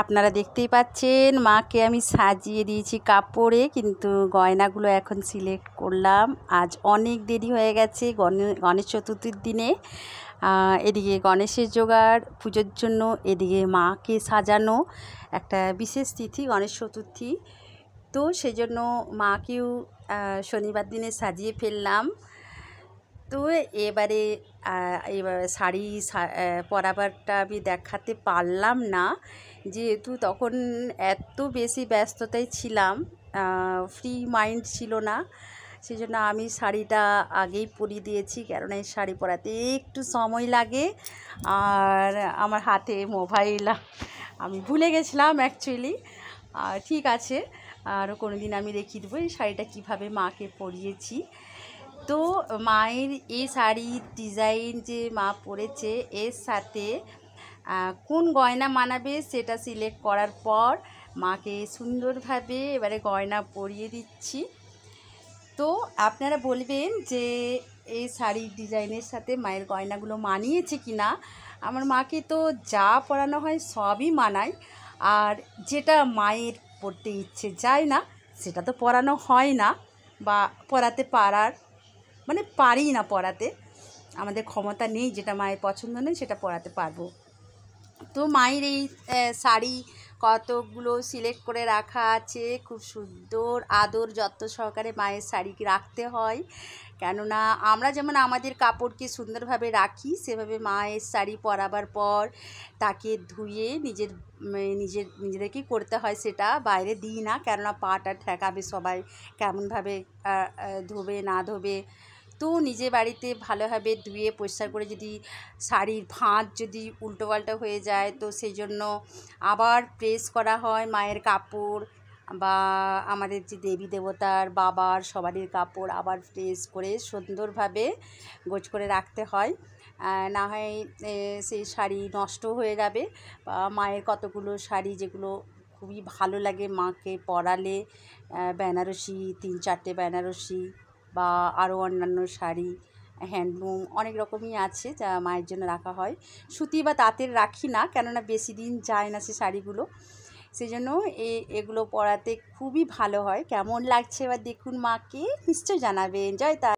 আপনারা দেখতেই পাচ্ছেন মাকে আমি সাজিয়ে দিয়েছি কাপড়ে কিন্তু গয়নাগুলো এখন সিলেক্ট করলাম আজ অনেক দেরি হয়ে গেছে গণেশ চতুর্থীর দিনে এদিকে গণেশের জোগাড় পুজোর জন্য এদিকে মাকে সাজানো একটা বিশেষ তিথি গণেশ চতুর্থী তো সেজন্য মাকেও শনিবার দিনে সাজিয়ে ফেললাম তো এবারে এবার শাড়ি পরাবারটা আমি দেখাতে পারলাম না যেহেতু তখন এত বেশি ব্যস্ততায় ছিলাম ফ্রি মাইন্ড ছিল না সেই জন্য আমি শাড়িটা আগেই পরিয়ে দিয়েছি কারণ এই শাড়ি পরাতে একটু সময় লাগে আর আমার হাতে মোবাইল আমি ভুলে গেছিলাম অ্যাকচুয়ালি আর ঠিক আছে আর কোনো দিন আমি দেখিয়ে দেবো এই শাড়িটা কীভাবে মাকে পরিয়েছি তো মায়ের এই শাড়ির ডিজাইন যে মা পরেছে এর সাথে কোন গয়না মানাবে সেটা সিলেক্ট করার পর মাকে সুন্দরভাবে এবারে গয়না পরিয়ে দিচ্ছি তো আপনারা বলবেন যে এই শাড়ির ডিজাইনের সাথে মায়ের গয়নাগুলো মানিয়েছে কি না আমার মাকে তো যা পরানো হয় সবই মানায় আর যেটা মায়ের পড়তে ইচ্ছে যায় না সেটা তো পরানো হয় না বা পরাতে পারার মানে পারি না পরাতে আমাদের ক্ষমতা নেই যেটা মায়ের পছন্দ নেই সেটা পরাতে পারবো তো মায়ের এই শাড়ি কতকগুলো সিলেক্ট করে রাখা আছে খুব সুন্দর আদর যত্ন সহকারে মায়ের শাড়ি রাখতে হয় কেননা আমরা যেমন আমাদের কাপড়কে সুন্দরভাবে রাখি সেভাবে মায়ের শাড়ি পরাবার পর তাকে ধুয়ে নিজের নিজের নিজেদেরকেই করতে হয় সেটা বাইরে দিই না কেননা পাটা ঠেকাবে সবাই কেমনভাবে ধোবে না ধোবে তো নিজে বাড়িতে ভালোভাবে ধুয়ে পরিষ্কার করে যদি শাড়ির ফাঁদ যদি উল্টো পাল্টা হয়ে যায় তো সেই জন্য আবার প্রেস করা হয় মায়ের কাপড় বা আমাদের যে দেবী দেবতার বাবার সবারই কাপড় আবার প্রেস করে সুন্দরভাবে গোছ করে রাখতে হয় না হয় সেই শাড়ি নষ্ট হয়ে যাবে বা মায়ের কতগুলো শাড়ি যেগুলো খুবই ভালো লাগে মাকে পরালে বেনারসি তিন চারটে বেনারসি বা আরও অন্যান্য শাড়ি হ্যান্ডলুম অনেক রকমই আছে যা মায়ের জন্য রাখা হয় সুতি বা তাঁতের রাখি না কেননা বেশি দিন যায় না সে শাড়িগুলো সেই জন্য এগুলো পরাতে খুবই ভালো হয় কেমন লাগছে এবার দেখুন মাকে নিশ্চয় জানাবেন জয় তা